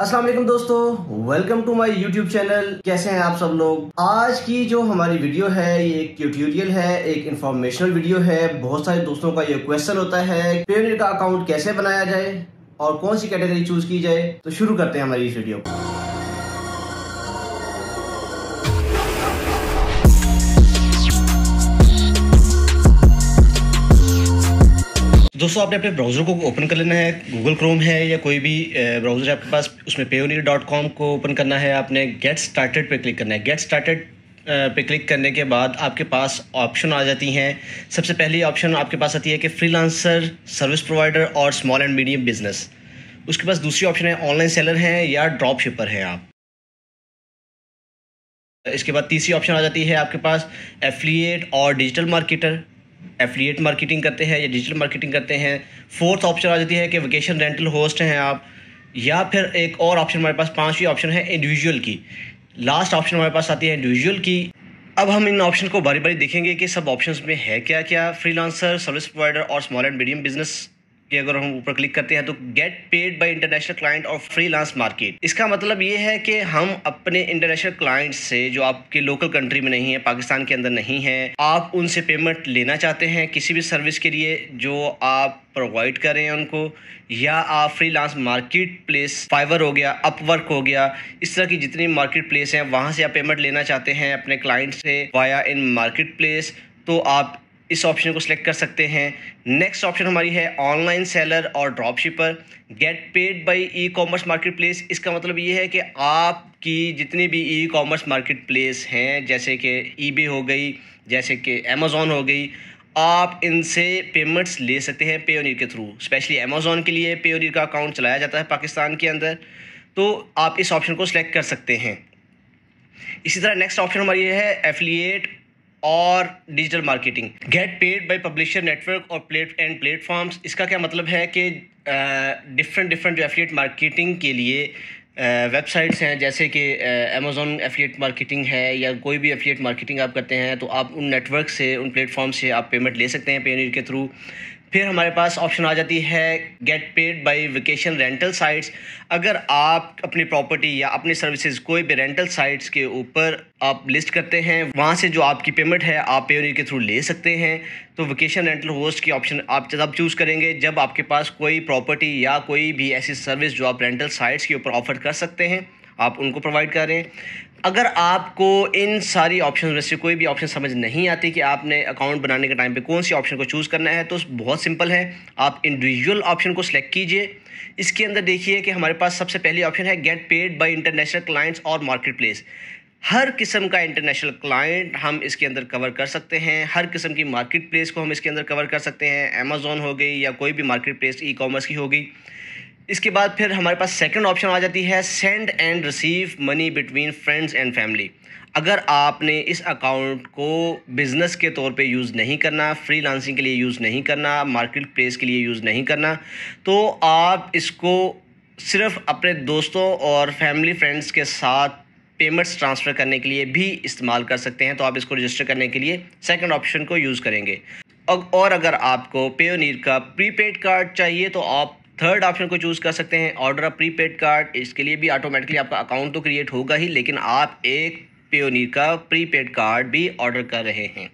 असलम दोस्तों welcome to my YouTube channel कैसे हैं आप सब लोग आज की जो हमारी वीडियो है ये एक ट्यूटोरियल है एक इन्फॉर्मेशनल वीडियो है बहुत सारे दोस्तों का ये क्वेश्चन होता है पेमेंट का अकाउंट कैसे बनाया जाए और कौन सी कैटेगरी चूज की जाए तो शुरू करते हैं हमारी इस वीडियो को दोस्तों आपने अपने ब्राउज़र को ओपन कर लेना है गूगल क्रोम है या कोई भी ब्राउज़र आपके पास उसमें पेओनियर डॉट कॉम को ओपन करना है आपने गेट स्टार्टेड पे क्लिक करना है गेट स्टार्टेड पे क्लिक करने के बाद आपके पास ऑप्शन आ जाती हैं सबसे पहली ऑप्शन आपके पास आती है कि फ्रीलांसर सर्विस प्रोवाइडर और स्मॉल एंड मीडियम बिजनेस उसके पास दूसरी ऑप्शन है ऑनलाइन सेलर हैं या ड्रॉप शिपर हैं आप इसके बाद तीसरी ऑप्शन आ जाती है आपके पास एफिलिएट और डिजिटल मार्केटर एफिलिएट मार्केटिंग करते हैं या डिजिटल मार्केटिंग करते हैं फोर्थ ऑप्शन आ जाती है कि वेकेशन रेंटल होस्ट हैं आप या फिर एक और ऑप्शन हमारे पास पांचवी ऑप्शन है इंडिविजुअल की लास्ट ऑप्शन हमारे पास आती है इंडिविजुअल की अब हम इन ऑप्शन को बारी बारी देखेंगे कि सब ऑप्शंस में है क्या क्या फ्रीलांसर सर्विस प्रोवाइडर और स्मॉल एंड मीडियम बिजनेस कि अगर हम ऊपर क्लिक करते हैं तो get paid by international client और फ्रीलांस मार्केट इसका मतलब ये है कि हम अपने इंटरनेशनल क्लाइंट से जो आपके लोकल कंट्री में नहीं है पाकिस्तान के अंदर नहीं है आप उनसे पेमेंट लेना चाहते हैं किसी भी सर्विस के लिए जो आप प्रोवाइड करें उनको या आप फ्रीलांस मार्केट प्लेस फाइवर हो गया अपवर्क हो गया इस तरह की जितनी मार्केट प्लेस हैं वहाँ से आप पेमेंट लेना चाहते हैं अपने क्लाइंट से वाया इन मार्केट प्लेस तो आप इस ऑप्शन को सिलेक्ट कर सकते हैं नेक्स्ट ऑप्शन हमारी है ऑनलाइन सेलर और dropshipper get paid by e commerce marketplace इसका मतलब ये है कि आपकी जितनी भी ई कॉमर्स मार्केट प्लेस हैं जैसे कि ई हो गई जैसे कि अमेज़ोन हो गई आप इनसे पेमेंट्स ले सकते हैं पेयोनियर के थ्रू स्पेशली अमेज़ोन के लिए पेयोनियर का अकाउंट चलाया जाता है पाकिस्तान के अंदर तो आप इस ऑप्शन को सिलेक्ट कर सकते हैं इसी तरह नेक्स्ट ऑप्शन हमारी है एफिलिएट और digital marketing get paid by publisher network और प्लेट एंड प्लेटफॉर्म्स इसका क्या मतलब है कि डिफरेंट डिफरेंट जो एफिलिएट मार्केटिंग के लिए वेबसाइट्स uh, हैं जैसे कि अमेज़ोन एफिलिएट मार्केटिंग है या कोई भी एफिलिएट मार्केटिंग आप करते हैं तो आप उन नेटवर्क से उन प्लेटफॉर्म से आप पेमेंट ले सकते हैं पेनर के थ्रू फिर हमारे पास ऑप्शन आ जाती है get paid by vacation rental sites अगर आप अपनी प्रॉपर्टी या अपनी सर्विसेज कोई भी रेंटल साइट्स के ऊपर आप लिस्ट करते हैं वहाँ से जो आपकी पेमेंट है आप पे के थ्रू ले सकते हैं तो वेकेशन रेंटल होस्ट की ऑप्शन आप जब चूज़ करेंगे जब आपके पास कोई प्रॉपर्टी या कोई भी ऐसी सर्विस जो आप रेंटल साइट्स के ऊपर ऑफर कर सकते हैं आप उनको प्रोवाइड करें अगर आपको इन सारी ऑप्शन में से कोई भी ऑप्शन समझ नहीं आती कि आपने अकाउंट बनाने के टाइम पे कौन सी ऑप्शन को चूज़ करना है तो बहुत सिंपल है आप इंडिविजुअल ऑप्शन को सिलेक्ट कीजिए इसके अंदर देखिए कि हमारे पास सबसे पहली ऑप्शन है get paid by international clients और मार्केट प्लेस हर किस्म का इंटरनेशनल क्लाइंट हम इसके अंदर कवर कर सकते हैं हर किस्म की मार्केट प्लेस को हम इसके अंदर कवर कर सकते हैं अमेज़ोन हो गई या कोई भी मार्केट प्लेस ई कॉमर्स की हो गई इसके बाद फिर हमारे पास सेकंड ऑप्शन आ जाती है send and receive money between friends and family अगर आपने इस अकाउंट को बिज़नेस के तौर पे यूज़ नहीं करना फ्रीलांसिंग के लिए यूज़ नहीं करना मार्केट प्लेस के लिए यूज़ नहीं करना तो आप इसको सिर्फ अपने दोस्तों और फैमिली फ्रेंड्स के साथ पेमेंट्स ट्रांसफ़र करने के लिए भी इस्तेमाल कर सकते हैं तो आप इसको रजिस्टर करने के लिए सेकंड ऑप्शन को यूज़ करेंगे और अगर आपको पेयोनीर का प्रीपेड कार्ड चाहिए तो आप थर्ड ऑप्शन को चूज़ कर सकते हैं ऑर्डर अ प्रीपेड कार्ड इसके लिए भी ऑटोमेटिकली आपका अकाउंट तो क्रिएट होगा ही लेकिन आप एक पेनी का प्रीपेड कार्ड भी ऑर्डर कर रहे हैं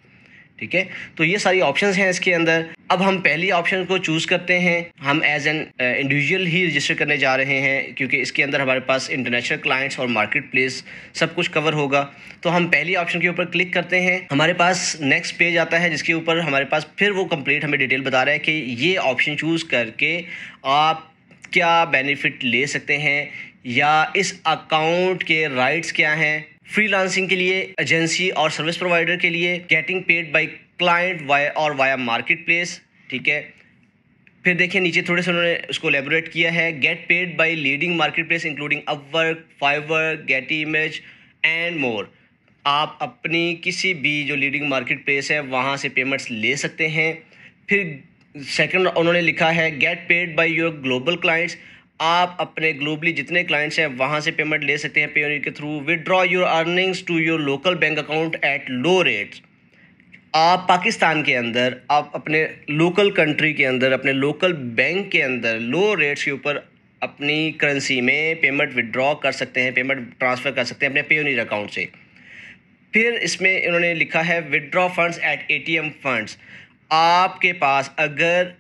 ठीक है तो ये सारी ऑप्शंस हैं इसके अंदर अब हम पहली ऑप्शन को चूज़ करते हैं हम एज एन इंडिविजुअल ही रजिस्टर करने जा रहे हैं क्योंकि इसके अंदर हमारे पास इंटरनेशनल क्लाइंट्स और मार्केट प्लेस सब कुछ कवर होगा तो हम पहली ऑप्शन के ऊपर क्लिक करते हैं हमारे पास नेक्स्ट पेज आता है जिसके ऊपर हमारे पास फिर वो कंप्लीट हमें डिटेल बता रहा है कि ये ऑप्शन चूज़ करके आप क्या बेनिफिट ले सकते हैं या इस अकाउंट के राइट्स क्या हैं फ्रीलांसिंग के लिए एजेंसी और सर्विस प्रोवाइडर के लिए getting paid by client via और वाया मार्केट प्लेस ठीक है फिर देखिए नीचे थोड़े से उन्होंने उसको एलेबोरेट किया है get paid by leading marketplace including Upwork Fiverr Getty image and more आप अपनी किसी भी जो लीडिंग मार्केट प्लेस है वहाँ से पेमेंट्स ले सकते हैं फिर सेकंड उन्होंने लिखा है get paid by your global clients आप अपने ग्लोबली जितने क्लाइंट्स हैं वहाँ से पेमेंट ले सकते हैं पे के through withdraw your earnings to your local bank account at low rates आप पाकिस्तान के अंदर आप अपने लोकल कंट्री के अंदर अपने लोकल बैंक के अंदर लो रेट्स के ऊपर अपनी करेंसी में पेमेंट विदड्रॉ कर सकते हैं पेमेंट ट्रांसफ़र कर सकते हैं अपने पेयोनियर अकाउंट से फिर इसमें इन्होंने लिखा है withdraw funds at ATM funds आपके पास अगर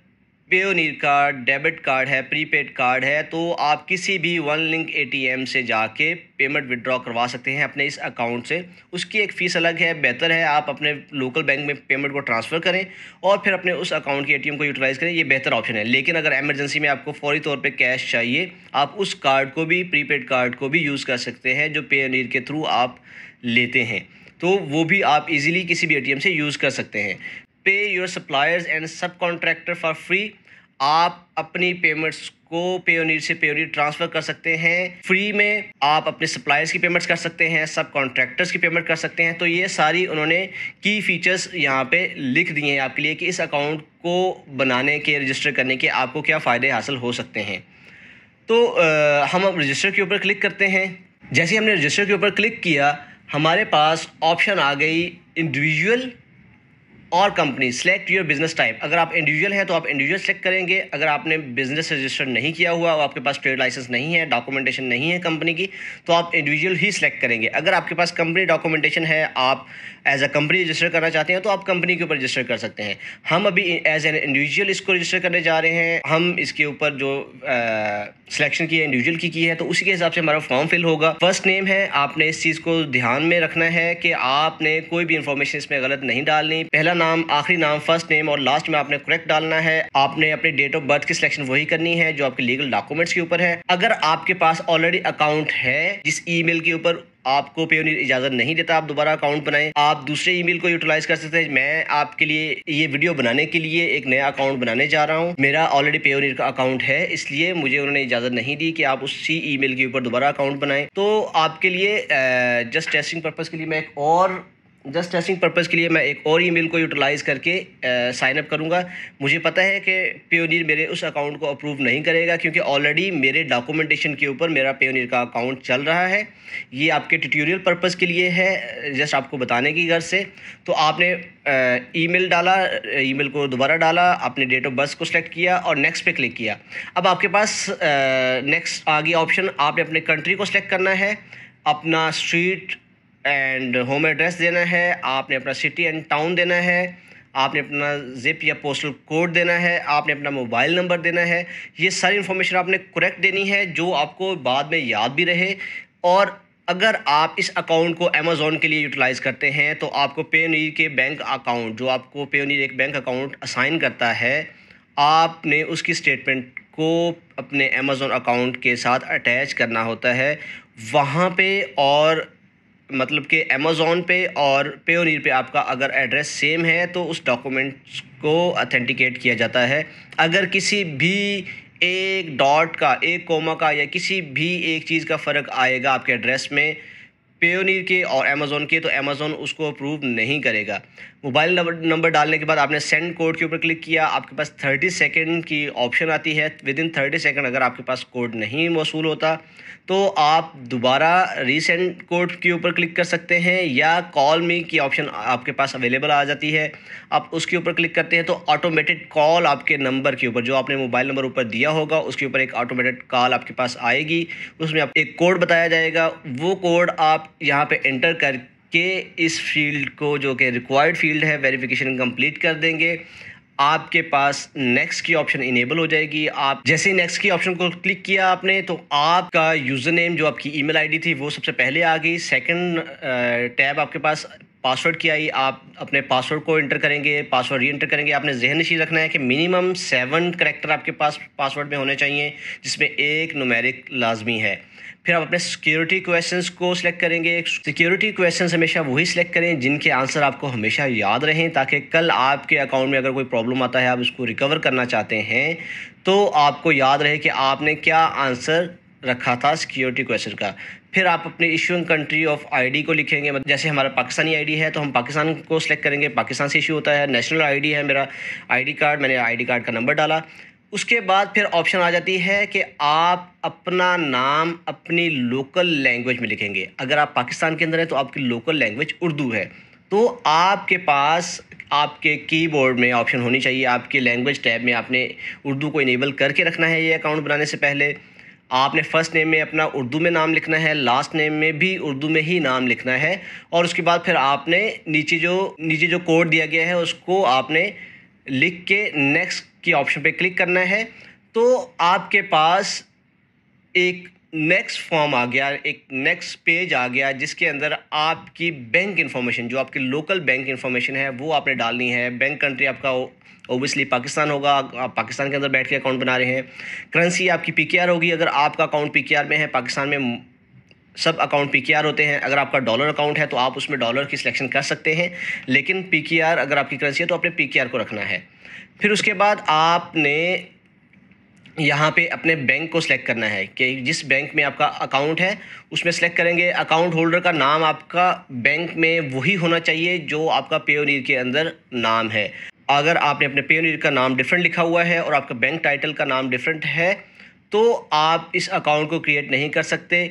पेयोनीर कार्ड डेबिट कार्ड है प्रीपेड कार्ड है तो आप किसी भी वन लिंक एटीएम से जाके पेमेंट विड्रॉ करवा सकते हैं अपने इस अकाउंट से उसकी एक फ़ीस अलग है बेहतर है आप अपने लोकल बैंक में पेमेंट को ट्रांसफ़र करें और फिर अपने उस अकाउंट के एटीएम को यूटिलाइज़ करें ये बेहतर ऑप्शन है लेकिन अगर एमरजेंसी में आपको फौरी तौर पर कैश चाहिए आप उस कार्ड को भी प्रीपेड कार्ड को भी यूज़ कर सकते हैं जो पेयोनीर के थ्रू आप लेते हैं तो वो भी आप इजीली किसी भी एटीएम से यूज़ कर सकते हैं pay your suppliers and subcontractor for free आप अपनी पेमेंट्स को पेयोनीर से पेयोनीर ट्रांसफ़र कर सकते हैं फ्री में आप अपने सप्लायर्स की पेमेंट्स कर सकते हैं सब कॉन्ट्रैक्टर्स की पेमेंट कर सकते हैं तो ये सारी उन्होंने की फीचर्स यहाँ पे लिख दिए हैं आपके लिए कि इस अकाउंट को बनाने के रजिस्टर करने के आपको क्या फ़ायदे हासिल हो सकते हैं तो आ, हम अब रजिस्टर के ऊपर क्लिक करते हैं जैसे हमने रजिस्टर के ऊपर क्लिक किया हमारे पास ऑप्शन आ गई इंडिविजुअल और company select your business type अगर आप इंडिविजुअल हैं तो आप इंडिविजुअल सेलेक्ट करेंगे अगर आपने बिजनेस रजिस्टर नहीं किया हुआ और आपके पास ट्रेड लाइसेंस नहीं है डॉक्यूमेंटेशन नहीं है कंपनी की तो आप इंडिविजुअल ही सेलेक्ट करेंगे अगर आपके पास कंपनी डॉक्यूमेंटेशन है आप एज अ कंपनी रजिस्टर करना चाहते हैं तो आप कंपनी के ऊपर रजिस्टर कर सकते हैं हम अभी एज एन इंडिविजुअल इसको रजिस्टर करने जा रहे हैं हम इसके ऊपर जो सिलेक्शन की है इंडिविजुअल की की है तो उसी के हिसाब से हमारा फॉर्म फिल होगा फर्स्ट नेम है आपने इस चीज़ को ध्यान में रखना है कि आपने कोई भी इंफॉर्मेशन इसमें गलत नहीं डालनी पहला नाम आखिरी नाम फर्स्ट नेम और लास्ट में आपने करेक्ट डालना है आपने अपनी डेट ऑफ बर्थ की सिलेक्शन वही करनी है जो आपके लीगल डॉक्यूमेंट्स के ऊपर है अगर आपके पास ऑलरेडी अकाउंट है जिस ई के ऊपर आपको पेयोनियर इजाजत नहीं देता आप दोबारा अकाउंट बनाएं आप दूसरे ईमेल को यूटिलाइज कर सकते हैं मैं आपके लिए ये वीडियो बनाने के लिए एक नया अकाउंट बनाने जा रहा हूँ मेरा ऑलरेडी पे का अकाउंट है इसलिए मुझे उन्होंने इजाजत नहीं दी कि आप उसी ईमेल के ऊपर दोबारा अकाउंट बनाएं तो आपके लिए जस्ट टेस्टिंग पर्पज के लिए मैं एक और जस्ट टेस्टिंग पर्पज़ के लिए मैं एक और ईमेल को यूटिलाइज़ करके साइन अप करूँगा मुझे पता है कि प्योनियर मेरे उस अकाउंट को अप्रूव नहीं करेगा क्योंकि ऑलरेडी मेरे डॉक्यूमेंटेशन के ऊपर मेरा प्योनियर का अकाउंट चल रहा है ये आपके ट्यूटोरियल पर्पज़ के लिए है जस्ट आपको बताने की गर्ज से तो आपने ई uh, डाला ईमेल को दोबारा डाला आपने डेट ऑफ बर्थ को सेलेक्ट किया और नेक्स्ट पे क्लिक किया अब आपके पास नेक्स्ट आगे ऑप्शन आपने अपने कंट्री को सेलेक्ट करना है अपना स्ट्रीट एंड होम एड्रेस देना है आपने अपना सिटी एंड टाउन देना है आपने अपना जिप या पोस्टल कोड देना है आपने अपना मोबाइल नंबर देना है ये सारी इन्फॉर्मेशन आपने करेक्ट देनी है जो आपको बाद में याद भी रहे और अगर आप इस अकाउंट को अमेज़ोन के लिए यूटिलाइज़ करते हैं तो आपको पे के बैंक अकाउंट जो आपको पे एक बैंक अकाउंट असाइन करता है आपने उसकी स्टेटमेंट को अपने अमेज़ोन अकाउंट के साथ अटैच करना होता है वहाँ पे और मतलब कि अमेज़ोन पे और पेयोनीर पे आपका अगर एड्रेस सेम है तो उस डॉक्यूमेंट्स को अथेंटिकेट किया जाता है अगर किसी भी एक डॉट का एक कोमा का या किसी भी एक चीज़ का फ़र्क आएगा आपके एड्रेस में पेयोनीर के और अमेज़ोन के तो अमेज़ोन उसको अप्रूव नहीं करेगा मोबाइल नंबर डालने के बाद आपने सेंड कोड के ऊपर क्लिक किया आपके पास थर्टी सेकेंड की ऑप्शन आती है विद इन थर्टी सेकेंड अगर आपके पास कोड नहीं मौसू होता तो आप दोबारा रीसेंड कोड के ऊपर क्लिक कर सकते हैं या कॉल मी की ऑप्शन आपके पास अवेलेबल आ जाती है आप उसके ऊपर क्लिक करते हैं तो ऑटोमेटेड कॉल आपके नंबर के ऊपर जो आपने मोबाइल नंबर ऊपर दिया होगा उसके ऊपर एक ऑटोमेटेड कॉल आपके पास आएगी उसमें आप एक कोड बताया जाएगा वो कोड आप यहाँ पे इंटर करके इस फील्ड को जो कि रिक्वायर्ड फील्ड है वेरिफिकेशन कंप्लीट कर देंगे आपके पास नेक्स्ट की ऑप्शन इनेबल हो जाएगी आप जैसे ही नेक्स्ट की ऑप्शन को क्लिक किया आपने तो आपका यूज़र नेम जो आपकी ईमेल आईडी थी वो सबसे पहले आ गई सेकंड टैब आपके पास पासवर्ड की आई आप अपने पासवर्ड को इंटर करेंगे पासवर्ड री एंटर करेंगे आपने जहन नशी रखना है कि मिनिमम सेवन करेक्टर आपके पास पासवर्ड में होने चाहिए जिसमें एक नुमेरिक लाजमी है फिर आप अपने सिक्योरिटी क्वेश्चंस को सिलेक्ट करेंगे सिक्योरिटी क्वेश्चंस हमेशा वही सिलेक्ट करें जिनके आंसर आपको हमेशा याद रहें ताकि कल आपके अकाउंट में अगर कोई प्रॉब्लम आता है आप उसको रिकवर करना चाहते हैं तो आपको याद रहे कि आपने क्या आंसर रखा था सिक्योरिटी क्वेश्चन का फिर आप अपने इशूइंग कंट्री ऑफ आईडी को लिखेंगे मतलब जैसे हमारा पाकिस्तानी आईडी है तो हम पाकिस्तान को सिलेक्ट करेंगे पाकिस्तान से इशू होता है नेशनल आईडी है मेरा आईडी कार्ड मैंने आईडी कार्ड का नंबर डाला उसके बाद फिर ऑप्शन आ जाती है कि आप अपना नाम अपनी लोकल लैंग्वेज में लिखेंगे अगर आप पाकिस्तान के अंदर हैं तो आपकी लोकल लैंग्वेज उर्दू है तो आपके पास आपके कीबोर्ड में ऑप्शन होनी चाहिए आपके लैंग्वेज टैब में आपने उर्दू को इनेबल करके रखना है ये अकाउंट बनाने से पहले आपने फ़र्स्ट नेम में अपना उर्दू में नाम लिखना है लास्ट नेम में भी उर्दू में ही नाम लिखना है और उसके बाद फिर आपने नीचे जो नीचे जो कोड दिया गया है उसको आपने लिख के नेक्स्ट के ऑप्शन पे क्लिक करना है तो आपके पास एक नेक्स्ट फॉर्म आ गया एक नेक्स्ट पेज आ गया जिसके अंदर आपकी बैंक इन्फॉर्मेशन जो आपकी लोकल बैंक इन्फॉर्मेशन है वो आपने डालनी है बैंक कंट्री आपका ओबियसली पाकिस्तान होगा आप पाकिस्तान के अंदर बैठ के अकाउंट बना रहे हैं करेंसी आपकी पीकेआर होगी अगर आपका अकाउंट पीकेआर में है पाकिस्तान में सब अकाउंट पी होते हैं अगर आपका डॉलर अकाउंट है तो आप उसमें डॉलर की सिलेक्शन कर सकते हैं लेकिन पी अगर आपकी करेंसी है तो आपने पी को रखना है फिर उसके बाद आपने यहाँ पे अपने बैंक को सिलेक्ट करना है कि जिस बैंक में आपका अकाउंट है उसमें सेलेक्ट करेंगे अकाउंट होल्डर का नाम आपका बैंक में वही होना चाहिए जो आपका पे के अंदर नाम है अगर आपने अपने पे का नाम डिफरेंट लिखा हुआ है और आपका बैंक टाइटल का नाम डिफरेंट है तो आप इस अकाउंट को क्रिएट नहीं कर सकते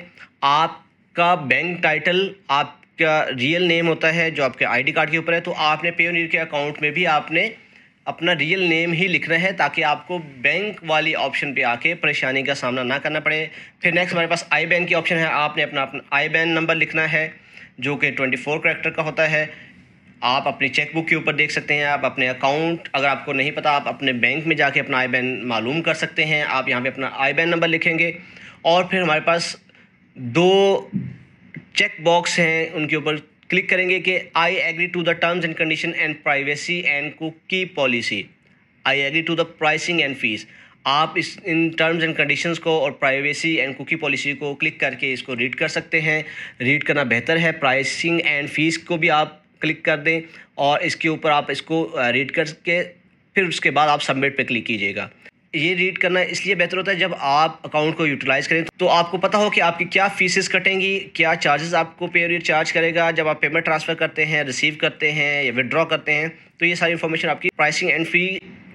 आपका बैंक टाइटल आपका रियल नेम होता है जो आपके आईडी कार्ड के ऊपर है तो आपने पे के अकाउंट में भी आपने अपना रियल नेम ही लिखना है ताकि आपको बैंक वाली ऑप्शन पे आके परेशानी का सामना ना करना पड़े फिर नेक्स्ट हमारे पास आई बैन की ऑप्शन है आपने अपना अपना आई बैन नंबर लिखना है जो कि ट्वेंटी फोर करेक्टर का होता है आप अपनी चेकबुक के ऊपर देख सकते हैं आप अपने अकाउंट अगर आपको नहीं पता आप अपने बैंक में जाके अपना आई बैन मालूम कर सकते हैं आप यहाँ पर अपना आई बैन नंबर लिखेंगे और फिर हमारे पास दो चेक बॉक्स हैं उनके ऊपर क्लिक करेंगे कि I agree to the terms and condition and privacy and cookie policy I agree to the pricing and fees आप इस इन टर्म्स एंड कंडीशंस को और प्राइवेसी एंड कुकी पॉलिसी को क्लिक करके इसको रीड कर सकते हैं रीड करना बेहतर है प्राइसिंग एंड फीस को भी आप क्लिक कर दें और इसके ऊपर आप इसको रीड करके फिर उसके बाद आप सबमिट पे क्लिक कीजिएगा ये रीड करना इसलिए बेहतर होता है जब आप अकाउंट को यूटिलाइज करें तो आपको पता हो कि आपकी क्या फीसेस कटेंगी क्या चार्जेस आपको पे चार्ज करेगा जब आप पेमेंट ट्रांसफ़र करते हैं रिसीव करते हैं या विदड्रॉ करते हैं तो ये सारी इन्फॉर्मेशन आपकी प्राइसिंग एंड फी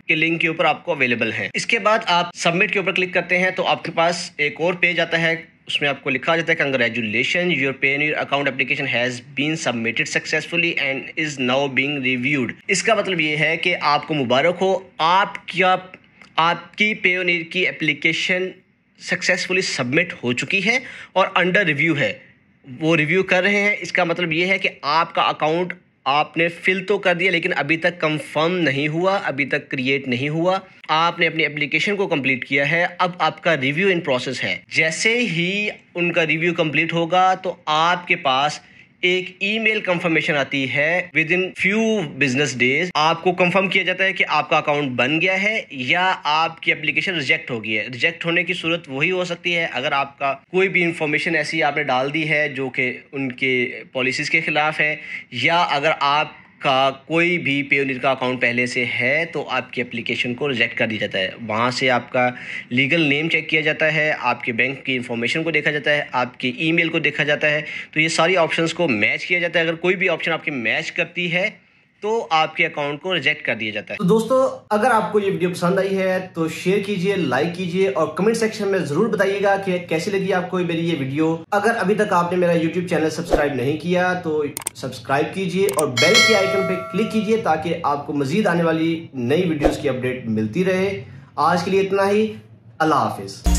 के लिंक के ऊपर आपको अवेलेबल है इसके बाद आप सबमिट के ऊपर क्लिक करते हैं तो आपके पास एक और पेज आता है उसमें आपको लिखा जाता है congratulation your your account application has been submitted successfully and is now being reviewed इसका मतलब ये है कि आपको मुबारक हो आपका आपकी पेयोनियर की एप्लीकेशन सक्सेसफुली सबमिट हो चुकी है और अंडर रिव्यू है वो रिव्यू कर रहे हैं इसका मतलब ये है कि आपका अकाउंट आपने फिल तो कर दिया लेकिन अभी तक कंफर्म नहीं हुआ अभी तक क्रिएट नहीं हुआ आपने अपनी एप्लीकेशन को कंप्लीट किया है अब आपका रिव्यू इन प्रोसेस है जैसे ही उनका रिव्यू कंप्लीट होगा तो आपके पास एक ईमेल कंफर्मेशन आती है within few business days आपको कंफर्म किया जाता है कि आपका अकाउंट बन गया है या आपकी एप्लीकेशन रिजेक्ट हो गई है रिजेक्ट होने की सूरत वही हो सकती है अगर आपका कोई भी इंफॉर्मेशन ऐसी आपने डाल दी है जो कि उनके पॉलिसीज के खिलाफ है या अगर आप का कोई भी पेयोनियर का अकाउंट पहले से है तो आपकी एप्लीकेशन को रिजेक्ट कर दिया जाता है वहाँ से आपका लीगल नेम चेक किया जाता है आपके बैंक की इन्फॉर्मेशन को देखा जाता है आपके ईमेल को देखा जाता है तो ये सारी ऑप्शंस को मैच किया जाता है अगर कोई भी ऑप्शन आपकी मैच करती है तो आपके अकाउंट को रिजेक्ट कर दिया जाता है तो दोस्तों अगर आपको ये वीडियो पसंद आई है तो शेयर कीजिए लाइक कीजिए और कमेंट सेक्शन में जरूर बताइएगा कि कैसी लगी आपको मेरी ये वीडियो अगर अभी तक आपने मेरा यूट्यूब चैनल सब्सक्राइब नहीं किया तो सब्सक्राइब कीजिए और बेल के आइकन पे क्लिक कीजिए ताकि आपको मजीद आने वाली नई वीडियो की अपडेट मिलती रहे आज के लिए इतना ही अल्लाह हाफिज़